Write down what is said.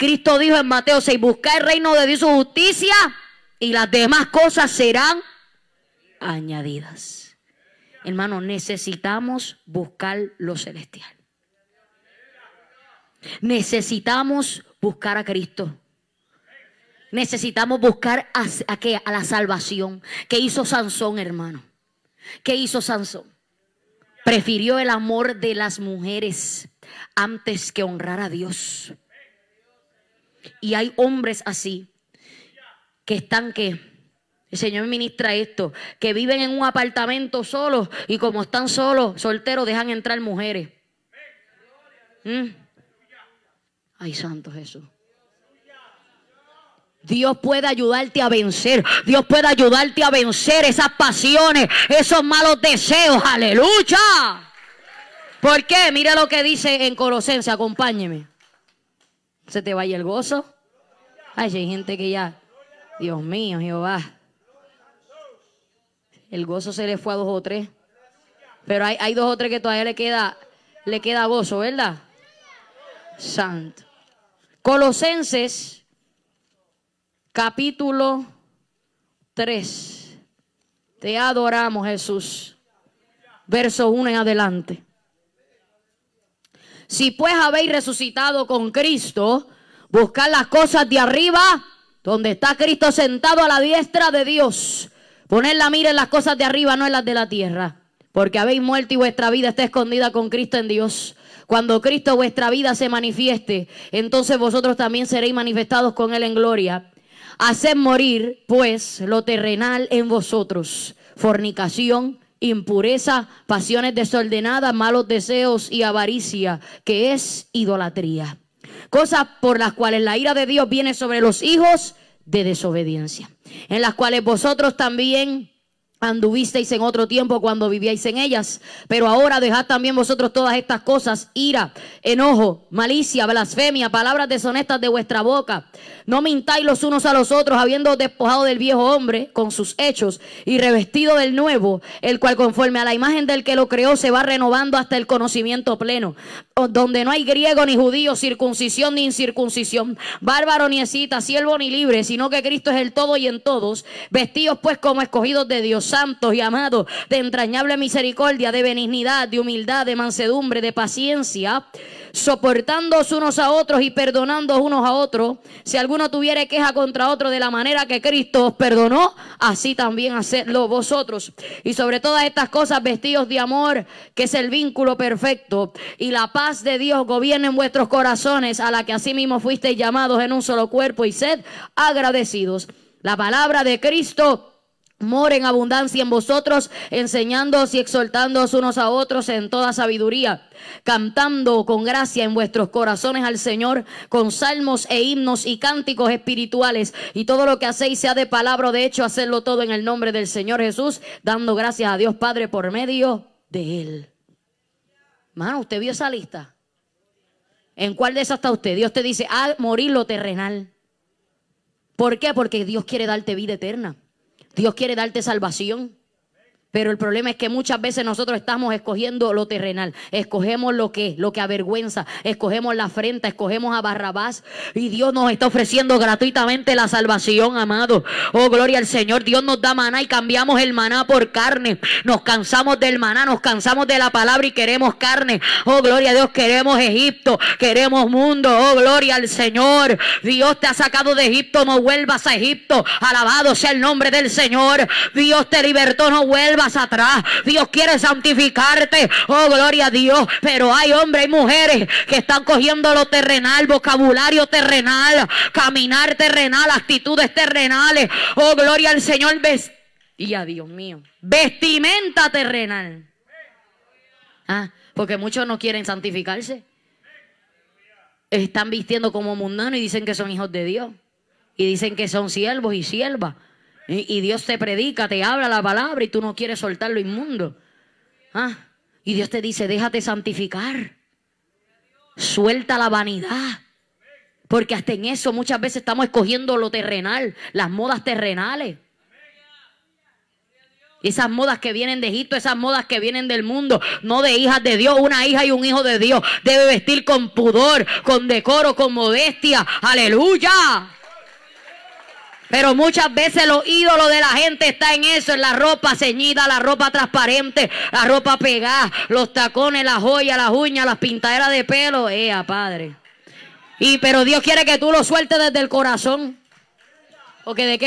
Cristo dijo en Mateo 6, busca el reino de Dios su justicia y las demás cosas serán añadidas. Hermano, necesitamos buscar lo celestial. Necesitamos buscar a Cristo. Necesitamos buscar a, a la salvación. ¿Qué hizo Sansón, hermano? ¿Qué hizo Sansón? Prefirió el amor de las mujeres antes que honrar a Dios. Y hay hombres así que están que, el Señor ministra esto, que viven en un apartamento solos y como están solos, solteros, dejan entrar mujeres. ¿Mm? Ay, Santo Jesús. Dios puede ayudarte a vencer. Dios puede ayudarte a vencer esas pasiones, esos malos deseos. Aleluya. porque qué? Mira lo que dice en Colosenses, acompáñeme se te vaya el gozo. Ay, hay gente que ya, Dios mío, Jehová. El gozo se le fue a dos o tres. Pero hay, hay dos o tres que todavía le queda, le queda gozo, ¿verdad? Santo. Colosenses, capítulo 3. Te adoramos, Jesús. Verso 1 en adelante. Si pues habéis resucitado con Cristo, buscad las cosas de arriba, donde está Cristo sentado a la diestra de Dios. Poned la mira en las cosas de arriba, no en las de la tierra. Porque habéis muerto y vuestra vida está escondida con Cristo en Dios. Cuando Cristo vuestra vida se manifieste, entonces vosotros también seréis manifestados con Él en gloria. Haced morir, pues, lo terrenal en vosotros. Fornicación, impureza, pasiones desordenadas, malos deseos y avaricia, que es idolatría. Cosas por las cuales la ira de Dios viene sobre los hijos de desobediencia, en las cuales vosotros también anduvisteis en otro tiempo cuando vivíais en ellas, pero ahora dejad también vosotros todas estas cosas, ira, enojo, malicia, blasfemia, palabras deshonestas de vuestra boca. No mintáis los unos a los otros, habiendo despojado del viejo hombre con sus hechos y revestido del nuevo, el cual conforme a la imagen del que lo creó se va renovando hasta el conocimiento pleno, donde no hay griego ni judío, circuncisión ni incircuncisión, bárbaro ni escita, siervo ni libre, sino que Cristo es el todo y en todos, vestidos pues como escogidos de Dios santos y amados, de entrañable misericordia, de benignidad, de humildad, de mansedumbre, de paciencia, soportándoos unos a otros y perdonándoos unos a otros. Si alguno tuviere queja contra otro de la manera que Cristo os perdonó, así también hacedlo vosotros. Y sobre todas estas cosas, vestidos de amor, que es el vínculo perfecto, y la paz de Dios gobierne en vuestros corazones, a la que asimismo fuisteis llamados en un solo cuerpo, y sed agradecidos. La palabra de Cristo More en abundancia en vosotros, enseñándoos y exhortándoos unos a otros en toda sabiduría, cantando con gracia en vuestros corazones al Señor, con salmos e himnos y cánticos espirituales, y todo lo que hacéis sea de palabra o de hecho, hacerlo todo en el nombre del Señor Jesús, dando gracias a Dios Padre por medio de Él. Mano, ¿usted vio esa lista? ¿En cuál de esas está usted? Dios te dice, ah, morir lo terrenal. ¿Por qué? Porque Dios quiere darte vida eterna. Dios quiere darte salvación. Pero el problema es que muchas veces nosotros estamos escogiendo lo terrenal, escogemos lo que, lo que avergüenza, escogemos la afrenta, escogemos a Barrabás y Dios nos está ofreciendo gratuitamente la salvación, amado. Oh, gloria al Señor, Dios nos da maná y cambiamos el maná por carne. Nos cansamos del maná, nos cansamos de la palabra y queremos carne. Oh, gloria a Dios, queremos Egipto, queremos mundo. Oh, gloria al Señor. Dios te ha sacado de Egipto, no vuelvas a Egipto. Alabado sea el nombre del Señor. Dios te libertó, no vuelvas atrás. Dios quiere santificarte. Oh, gloria a Dios. Pero hay hombres y mujeres que están cogiendo lo terrenal, vocabulario terrenal, caminar terrenal, actitudes terrenales. Oh, gloria al Señor. Y a Dios mío. Vestimenta terrenal. Ah, porque muchos no quieren santificarse. Están vistiendo como mundanos y dicen que son hijos de Dios. Y dicen que son siervos y siervas. Y Dios te predica, te habla la palabra y tú no quieres soltar lo inmundo. ¿Ah? Y Dios te dice, déjate santificar. Suelta la vanidad. Porque hasta en eso muchas veces estamos escogiendo lo terrenal, las modas terrenales. Esas modas que vienen de Egipto, esas modas que vienen del mundo, no de hijas de Dios, una hija y un hijo de Dios debe vestir con pudor, con decoro, con modestia. Aleluya. Pero muchas veces los ídolos de la gente está en eso, en la ropa ceñida, la ropa transparente, la ropa pegada, los tacones, la joya las uñas, las pintaderas de pelo. Ea, padre. Y pero Dios quiere que tú lo sueltes desde el corazón. Porque de qué